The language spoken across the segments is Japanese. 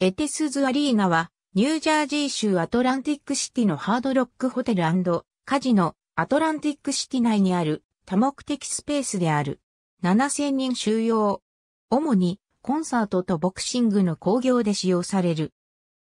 エテスズアリーナは、ニュージャージー州アトランティックシティのハードロックホテルカジノ、アトランティックシティ内にある多目的スペースである。7000人収容。主にコンサートとボクシングの興行で使用される。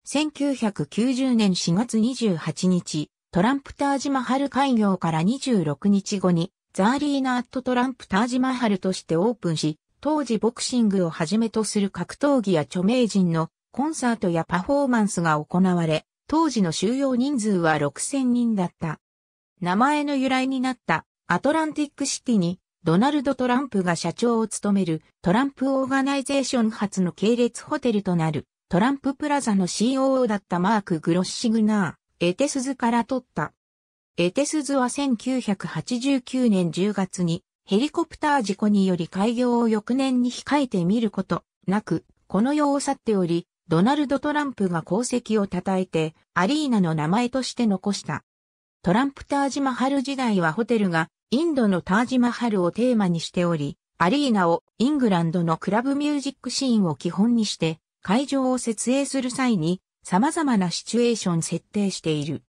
1990年4月28日、トランプタージマハル開業から26日後に、ザーリーナ・アット・トランプタージマハルとしてオープンし、当時ボクシングをはじめとする格闘技や著名人のコンサートやパフォーマンスが行われ、当時の収容人数は6000人だった。名前の由来になったアトランティックシティにドナルド・トランプが社長を務めるトランプ・オーガナイゼーション発の系列ホテルとなるトランププラザの COO だったマーク・グロッシグナー、エテスズから取った。エテスズは1989年10月にヘリコプター事故により開業を翌年に控えてみることなく、この世を去っており、ドナルド・トランプが功績を称えて、アリーナの名前として残した。トランプタージマハル時代はホテルがインドのタージマハルをテーマにしており、アリーナをイングランドのクラブミュージックシーンを基本にして会場を設営する際に様々なシチュエーション設定している。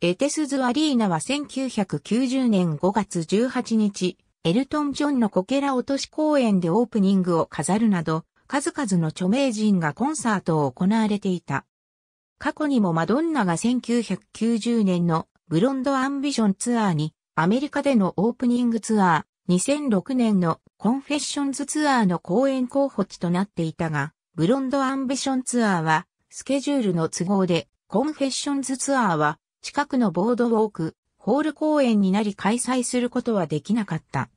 エテスズアリーナは1990年5月18日、エルトン・ジョンのコケラ落とし公演でオープニングを飾るなど、数々の著名人がコンサートを行われていた。過去にもマドンナが1990年のブロンドアンビションツアーに、アメリカでのオープニングツアー、2006年のコンフェッションズツアーの公演候補地となっていたが、ブロンドアンビションツアーは、スケジュールの都合で、コンフェッションズツアーは、近くのボードウォーク、ホール公演になり開催することはできなかった。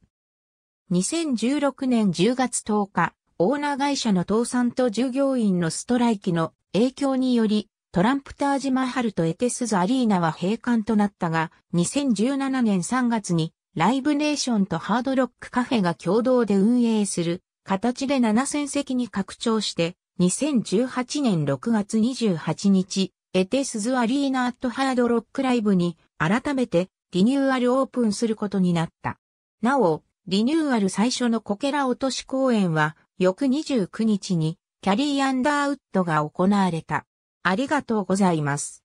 2016年10月10日、オーナー会社の倒産と従業員のストライキの影響により、トランプタージマハルとエテスズアリーナは閉館となったが、2017年3月にライブネーションとハードロックカフェが共同で運営する形で7000席に拡張して、2018年6月28日、エテスズアリーナアットハードロックライブに改めてリニューアルオープンすることになった。なお、リニューアル最初のコケラ落とし公演は翌29日にキャリー・アンダーウッドが行われた。ありがとうございます。